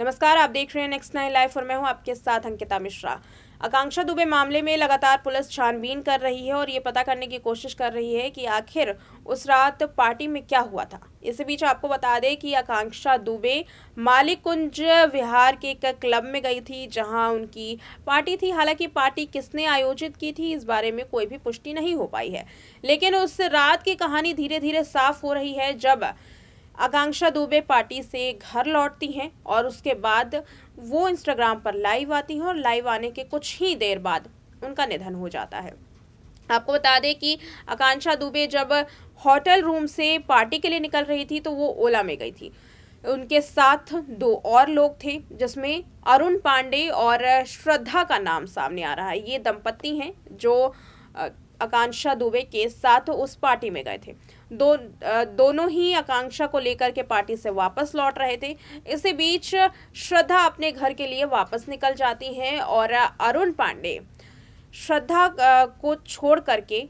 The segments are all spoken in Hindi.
नमस्कार आप देख रहे हैं नेक्स्ट नाइन लाइफ और मैं हूं आपके साथ अंकिता मिश्रा आकांक्षा दुबे मामले में लगातार पुलिस छानबीन कर रही है और ये पता करने की कोशिश कर रही है कि आखिर उस रात पार्टी में क्या हुआ था इस बीच आपको बता दें कि आकांक्षा दुबे मालिक कुंज विहार के एक क्लब में गई थी जहां उनकी पार्टी थी हालांकि पार्टी किसने आयोजित की थी इस बारे में कोई भी पुष्टि नहीं हो पाई है लेकिन उस रात की कहानी धीरे धीरे साफ हो रही है जब आकांक्षा दुबे पार्टी से घर लौटती हैं और उसके बाद वो इंस्टाग्राम पर लाइव आती हैं और लाइव आने के कुछ ही देर बाद उनका निधन हो जाता है आपको बता दें कि आकांक्षा दुबे जब होटल रूम से पार्टी के लिए निकल रही थी तो वो ओला में गई थी उनके साथ दो और लोग थे जिसमें अरुण पांडे और श्रद्धा का नाम सामने आ रहा है ये दंपत्ति हैं जो आकांक्षा दुबे के साथ उस पार्टी में गए थे दो दोनों ही आकांक्षा को लेकर के पार्टी से वापस लौट रहे थे इसी बीच श्रद्धा अपने घर के लिए वापस निकल जाती हैं और अरुण पांडे श्रद्धा को छोड़ करके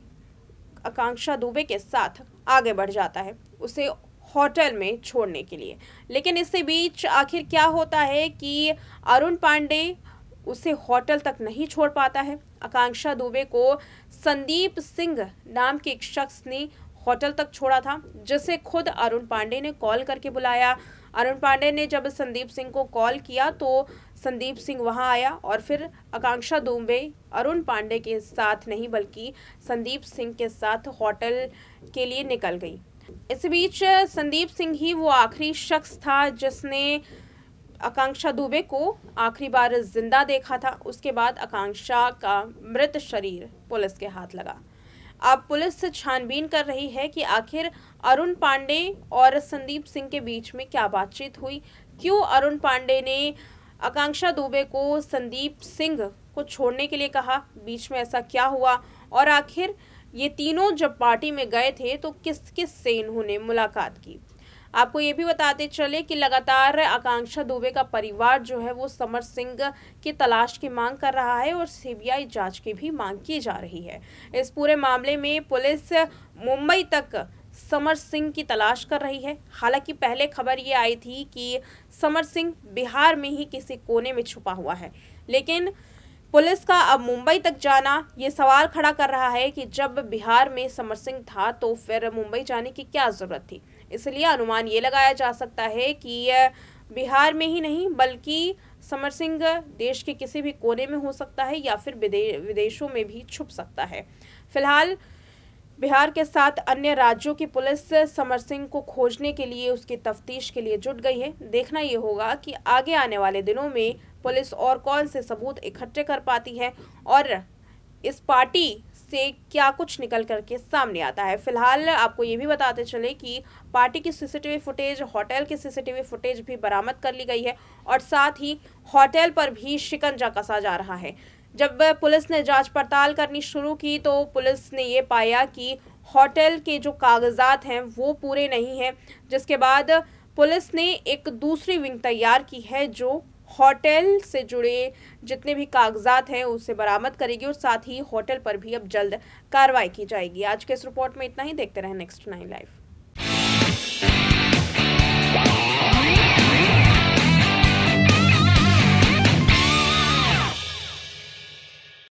आकांक्षा दुबे के साथ आगे बढ़ जाता है उसे होटल में छोड़ने के लिए लेकिन इसी बीच आखिर क्या होता है कि अरुण पांडे उसे होटल तक नहीं छोड़ पाता है आकांक्षा दुबे को संदीप सिंह नाम के एक शख्स ने होटल तक छोड़ा था जिसे खुद अरुण पांडे ने कॉल करके बुलाया अरुण पांडे ने जब संदीप सिंह को कॉल किया तो संदीप सिंह वहां आया और फिर आकांक्षा दुबे अरुण पांडे के साथ नहीं बल्कि संदीप सिंह के साथ होटल के लिए निकल गई इस बीच संदीप सिंह ही वो आखिरी शख्स था जिसने आकांक्षा दुबे को आखिरी बार जिंदा देखा था उसके बाद आकांक्षा का मृत शरीर पुलिस के हाथ लगा अब पुलिस छानबीन कर रही है कि आखिर अरुण पांडे और संदीप सिंह के बीच में क्या बातचीत हुई क्यों अरुण पांडे ने आकांक्षा दुबे को संदीप सिंह को छोड़ने के लिए कहा बीच में ऐसा क्या हुआ और आखिर ये तीनों जब पार्टी में गए थे तो किस किस से इन्होंने मुलाकात की आपको ये भी बताते चले कि लगातार आकांक्षा दुबे का परिवार जो है वो समर सिंह की तलाश की मांग कर रहा है और सीबीआई जांच की भी मांग की जा रही है इस पूरे मामले में पुलिस मुंबई तक समर सिंह की तलाश कर रही है हालांकि पहले खबर ये आई थी कि समर सिंह बिहार में ही किसी कोने में छुपा हुआ है लेकिन पुलिस का अब मुंबई तक जाना ये सवाल खड़ा कर रहा है कि जब बिहार में समर सिंह था तो फिर मुंबई जाने की क्या ज़रूरत थी इसलिए अनुमान ये लगाया जा सकता है कि बिहार में ही नहीं बल्कि समर सिंह देश के किसी भी कोने में हो सकता है या फिर विदेशों में भी छुप सकता है फिलहाल बिहार के साथ अन्य राज्यों की पुलिस समर सिंह को खोजने के लिए उसकी तफ्तीश के लिए जुट गई है देखना ये होगा कि आगे आने वाले दिनों में पुलिस और कौन से सबूत इकट्ठे कर पाती है और इस पार्टी से क्या कुछ निकल करके सामने आता है फिलहाल आपको ये भी बताते चले कि पार्टी की सीसीटीवी फुटेज होटल की सीसीटीवी फुटेज भी बरामद कर ली गई है और साथ ही होटल पर भी शिकंजा कसा जा रहा है जब पुलिस ने जांच पड़ताल करनी शुरू की तो पुलिस ने ये पाया कि होटल के जो कागजात हैं वो पूरे नहीं हैं जिसके बाद पुलिस ने एक दूसरी विंग तैयार की है जो होटल से जुड़े जितने भी कागजात हैं उसे बरामद करेगी और साथ ही होटल पर भी अब जल्द कार्रवाई की जाएगी आज के इस रिपोर्ट में इतना ही देखते रहें नेक्स्ट नाइन लाइफ